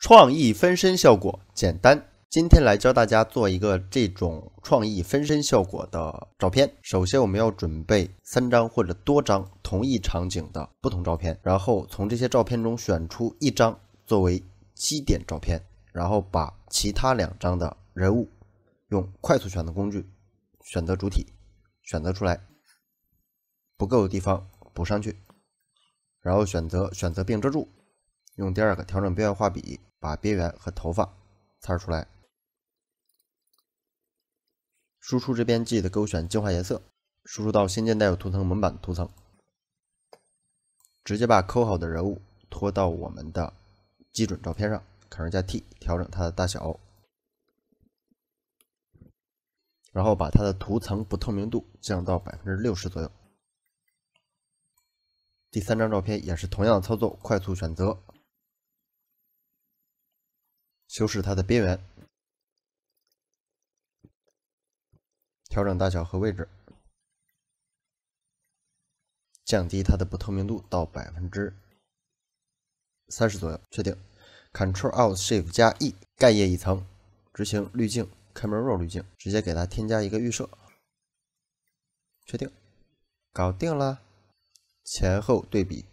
创意分身效果简单，今天来教大家做一个这种创意分身效果的照片。首先，我们要准备三张或者多张同一场景的不同照片，然后从这些照片中选出一张作为基点照片，然后把其他两张的人物用快速选的工具选择主体选择出来，不够的地方补上去，然后选择选择并遮住。用第二个调整边缘画笔把边缘和头发擦出来，输出这边记得勾选净化颜色，输出到新建带有图层蒙版图层，直接把抠好的人物拖到我们的基准照片上，Ctrl 加 T 调整它的大小，然后把它的图层不透明度降到百分之六十左右。第三张照片也是同样的操作，快速选择。修饰它的边缘，调整大小和位置，降低它的不透明度到百分之三十左右，确定。c t r l Alt Shift 加 E，盖页一层，执行滤镜 Camera Raw 滤镜，直接给它添加一个预设，确定，搞定了。前后对比。